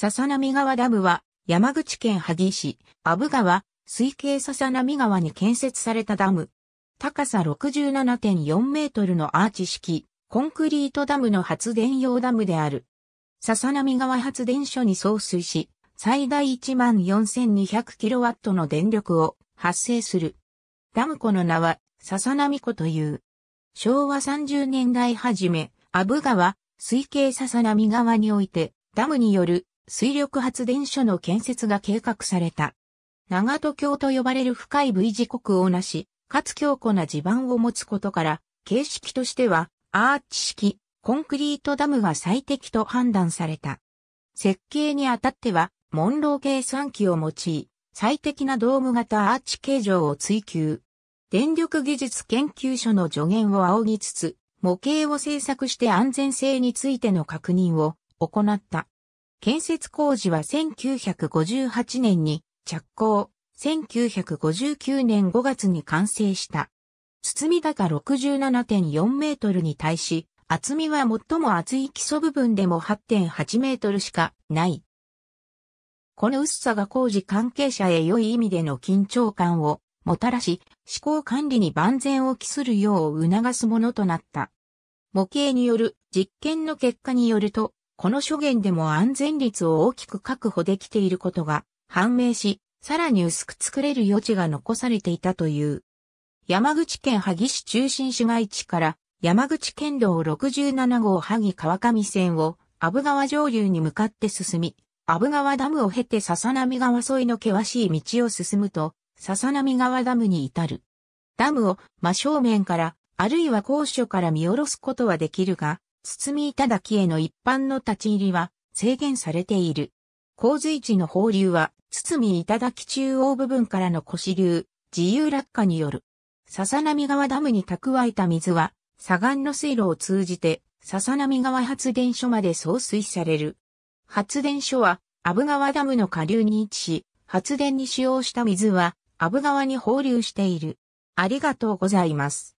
笹波川ダムは、山口県萩市、阿武川、水系笹波川に建設されたダム。高さ67.4メートルのアーチ式、コンクリートダムの発電用ダムである。笹波川発電所に送水し、最大1万4200キロワットの電力を発生する。ダム湖の名は、笹波湖という。昭和30年代初め、阿武川、水系笹波川において、ダムによる水力発電所の建設が計画された。長戸橋と呼ばれる深い V 字国をなし、かつ強固な地盤を持つことから、形式としては、アーチ式、コンクリートダムが最適と判断された。設計にあたっては、モンロー計算機を用い、最適なドーム型アーチ形状を追求。電力技術研究所の助言を仰ぎつつ、模型を制作して安全性についての確認を行った。建設工事は1958年に着工、1959年5月に完成した。包み高67.4メートルに対し、厚みは最も厚い基礎部分でも8.8メートルしかない。この薄さが工事関係者へ良い意味での緊張感をもたらし、施工管理に万全を期するよう促すものとなった。模型による実験の結果によると、この諸言でも安全率を大きく確保できていることが判明し、さらに薄く作れる余地が残されていたという。山口県萩市中心市街地から山口県道67号萩川上線を阿武川上流に向かって進み、阿武川ダムを経て笹波川沿いの険しい道を進むと、笹波川ダムに至る。ダムを真正面から、あるいは高所から見下ろすことはできるが、堤頂への一般の立ち入りは制限されている。洪水地の放流は、堤頂中央部分からの腰流、自由落下による。笹波川ダムに蓄えた水は、左岸の水路を通じて、笹波川発電所まで送水される。発電所は、阿武川ダムの下流に位置し、発電に使用した水は、阿武川に放流している。ありがとうございます。